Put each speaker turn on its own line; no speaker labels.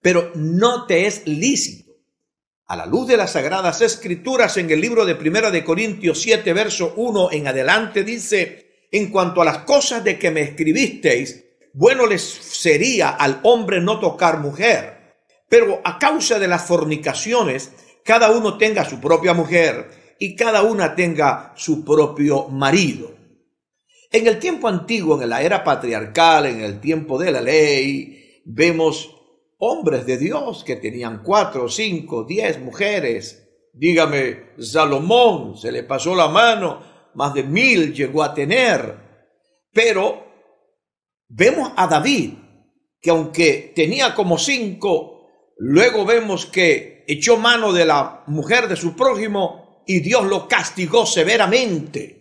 pero no te es lícito. A la luz de las sagradas escrituras en el libro de Primera de Corintios 7, verso 1 en adelante dice, en cuanto a las cosas de que me escribisteis, bueno les sería al hombre no tocar mujer, pero a causa de las fornicaciones, cada uno tenga su propia mujer y cada una tenga su propio marido. En el tiempo antiguo, en la era patriarcal, en el tiempo de la ley, vemos hombres de Dios que tenían cuatro, cinco, diez mujeres. Dígame, Salomón se le pasó la mano, más de mil llegó a tener. Pero vemos a David, que aunque tenía como cinco, luego vemos que echó mano de la mujer de su prójimo y Dios lo castigó severamente.